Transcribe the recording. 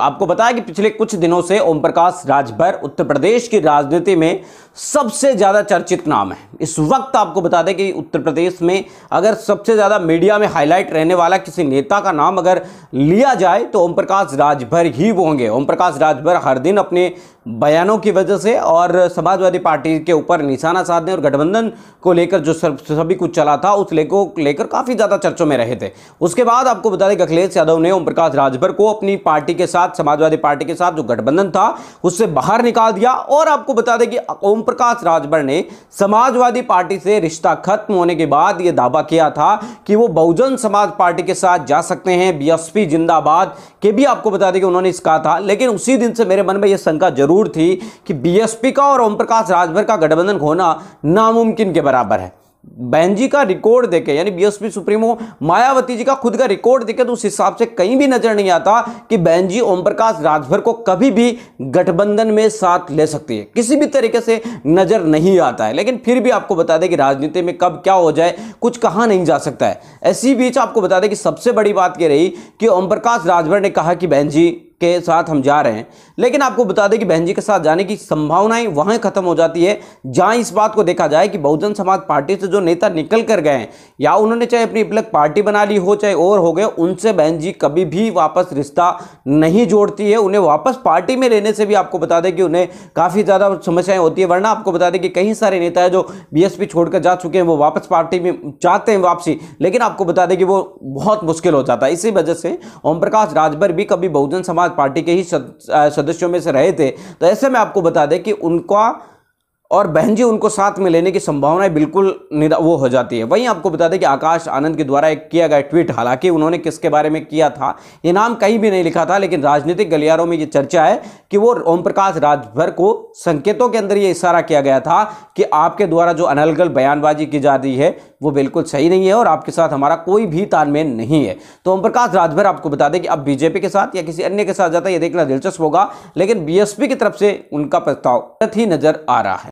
आपको बताया कि पिछले कुछ दिनों से ओम प्रकाश राजभर उत्तर प्रदेश की राजनीति में सबसे ज़्यादा चर्चित नाम है इस वक्त आपको बता दें कि उत्तर प्रदेश में अगर सबसे ज़्यादा मीडिया में हाईलाइट रहने वाला किसी नेता का नाम अगर लिया जाए तो ओम प्रकाश राजभर ही वो होंगे ओम प्रकाश राजभर हर दिन अपने बयानों की वजह से और समाजवादी पार्टी के ऊपर निशाना साधने और गठबंधन को लेकर जो सब सभी कुछ चला था उस लेको को लेकर काफ़ी ज़्यादा चर्चों में रहे थे उसके बाद आपको बता दें अखिलेश यादव ने ओम प्रकाश राजभर को अपनी पार्टी के साथ समाजवादी पार्टी के साथ जो गठबंधन था उससे बाहर निकाल दिया और आपको बता दें कि ओम प्रकाश राजभर ने समाजवादी पार्टी से रिश्ता खत्म होने के बाद यह दावा किया था कि वो बहुजन समाज पार्टी के साथ जा सकते हैं बीएसपी जिंदाबाद के भी आपको बता दें कि उन्होंने इसका कहा था लेकिन उसी दिन से मेरे मन में यह शंका जरूर थी कि बीएसपी का और ओम प्रकाश राजभर का गठबंधन होना नामुमकिन के बराबर है बहन जी का रिकॉर्ड देखे यानी बीएसपी सुप्रीमो मायावती जी का खुद का रिकॉर्ड देखे तो उस हिसाब से कहीं भी नजर नहीं आता कि बहन जी ओम प्रकाश राजभर को कभी भी गठबंधन में साथ ले सकती है किसी भी तरीके से नजर नहीं आता है लेकिन फिर भी आपको बता दें कि राजनीति में कब क्या हो जाए कुछ कहा नहीं जा सकता है ऐसी बीच आपको बता दें कि सबसे बड़ी बात यह रही कि ओम प्रकाश राजभर ने कहा कि बहन जी के साथ हम जा रहे हैं लेकिन आपको बता दें कि बहन जी के साथ जाने की संभावनाएं वहां खत्म हो जाती है जहां इस बात को देखा जाए कि बहुजन समाज पार्टी से जो नेता निकल कर गए हैं या उन्होंने चाहे अपनी अलग पार्टी बना ली हो चाहे और हो गए उनसे बहन जी कभी भी वापस रिश्ता नहीं जोड़ती है उन्हें वापस पार्टी में लेने से भी आपको बता दें कि उन्हें काफ़ी ज़्यादा समस्याएं होती है वरना आपको बता दें कि कई सारे नेता है जो बी छोड़कर जा चुके हैं वो वापस पार्टी में चाहते हैं वापसी लेकिन आपको बता दें कि वो बहुत मुश्किल हो जाता है इसी वजह से ओम प्रकाश राजभर भी कभी बहुजन समाज समाज पार्टी के ही सदस्यों में से रहे थे तो ऐसे में आपको बता दें कि उनका और बहन जी उनको साथ में लेने की संभावनाएं बिल्कुल वो हो जाती है वहीं आपको बता दें कि आकाश आनंद के द्वारा एक किया गया ट्वीट हालांकि उन्होंने किसके बारे में किया था ये नाम कहीं भी नहीं लिखा था लेकिन राजनीतिक गलियारों में ये चर्चा है कि वो ओम प्रकाश राजभर को संकेतों के अंदर ये इशारा किया गया था कि आपके द्वारा जो अनलगल बयानबाजी की जा रही है वो बिल्कुल सही नहीं है और आपके साथ हमारा कोई भी तालमेल नहीं है तो ओम प्रकाश राजभर आपको बता दें कि अब बीजेपी के साथ या किसी अन्य के साथ जाता है ये देखना दिलचस्प होगा लेकिन बीएसपी की तरफ से उनका प्रस्ताव ही नजर आ रहा है